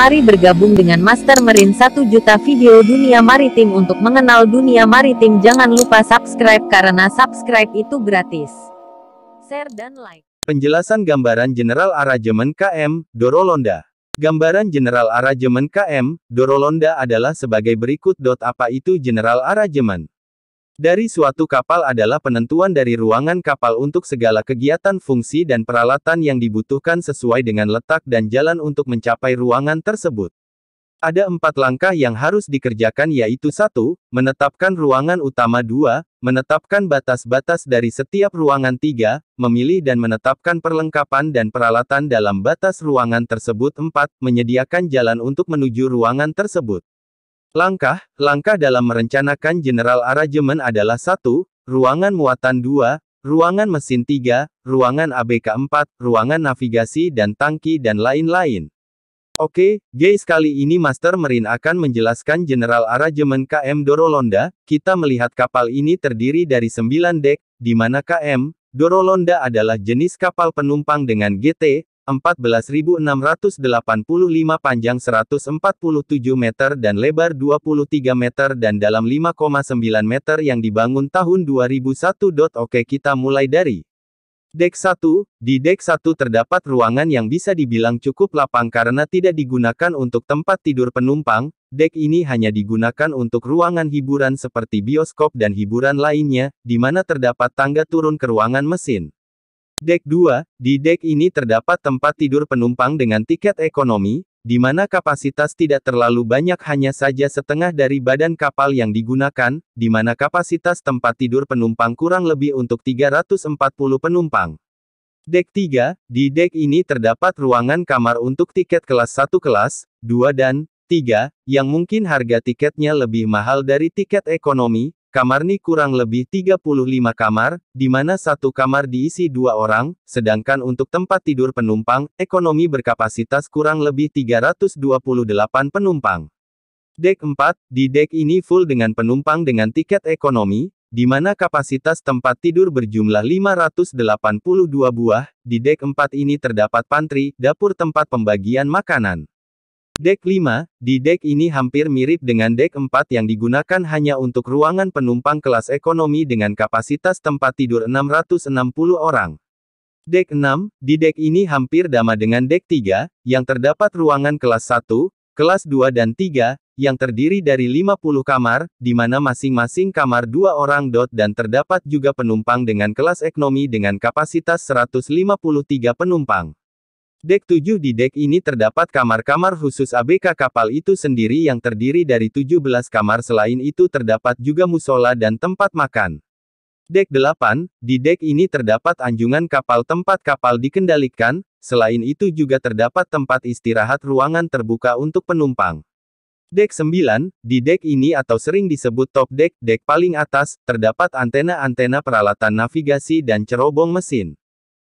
Mari bergabung dengan Master Marine 1 juta video dunia maritim untuk mengenal dunia maritim. Jangan lupa subscribe karena subscribe itu gratis. Share dan like. Penjelasan gambaran General Arajemen KM, Dorolonda. Gambaran General Arajemen KM, Dorolonda adalah sebagai berikut. Apa itu General Arajemen? dari suatu kapal adalah penentuan dari ruangan kapal untuk segala kegiatan fungsi dan peralatan yang dibutuhkan sesuai dengan letak dan jalan untuk mencapai ruangan tersebut. Ada empat langkah yang harus dikerjakan yaitu satu, Menetapkan ruangan utama dua, menetapkan batas-batas dari setiap ruangan tiga, memilih dan menetapkan perlengkapan dan peralatan dalam batas ruangan tersebut empat, menyediakan jalan untuk menuju ruangan tersebut. Langkah, langkah dalam merencanakan general arrangement adalah 1, ruangan muatan 2, ruangan mesin 3, ruangan ABK 4, ruangan navigasi dan tangki dan lain-lain. Oke, guys kali ini Master Marine akan menjelaskan general arrangement KM Dorolonda, kita melihat kapal ini terdiri dari 9 dek, di mana KM, Dorolonda adalah jenis kapal penumpang dengan GT, 14685 panjang 147 meter dan lebar 23 meter dan dalam 5,9 meter yang dibangun tahun 2001. Oke kita mulai dari Dek 1, di dek 1 terdapat ruangan yang bisa dibilang cukup lapang karena tidak digunakan untuk tempat tidur penumpang, dek ini hanya digunakan untuk ruangan hiburan seperti bioskop dan hiburan lainnya, di mana terdapat tangga turun ke ruangan mesin. Dek 2, di dek ini terdapat tempat tidur penumpang dengan tiket ekonomi, di mana kapasitas tidak terlalu banyak hanya saja setengah dari badan kapal yang digunakan, di mana kapasitas tempat tidur penumpang kurang lebih untuk 340 penumpang. Dek 3, di dek ini terdapat ruangan kamar untuk tiket kelas 1 kelas, 2 dan 3, yang mungkin harga tiketnya lebih mahal dari tiket ekonomi, Kamarni kurang lebih 35 kamar, di mana satu kamar diisi dua orang, sedangkan untuk tempat tidur penumpang, ekonomi berkapasitas kurang lebih 328 penumpang. Dek 4, di dek ini full dengan penumpang dengan tiket ekonomi, di mana kapasitas tempat tidur berjumlah 582 buah, di dek 4 ini terdapat pantry, dapur tempat pembagian makanan. Dek 5, di dek ini hampir mirip dengan dek 4 yang digunakan hanya untuk ruangan penumpang kelas ekonomi dengan kapasitas tempat tidur 660 orang. Dek 6, di dek ini hampir sama dengan dek 3, yang terdapat ruangan kelas 1, kelas 2 dan 3, yang terdiri dari 50 kamar, di mana masing-masing kamar dua orang dot dan terdapat juga penumpang dengan kelas ekonomi dengan kapasitas 153 penumpang. Dek 7 di dek ini terdapat kamar-kamar khusus ABK kapal itu sendiri yang terdiri dari 17 kamar selain itu terdapat juga musola dan tempat makan. Dek 8, di dek ini terdapat anjungan kapal tempat kapal dikendalikan, selain itu juga terdapat tempat istirahat ruangan terbuka untuk penumpang. Dek 9, di dek ini atau sering disebut top deck, dek paling atas, terdapat antena-antena peralatan navigasi dan cerobong mesin.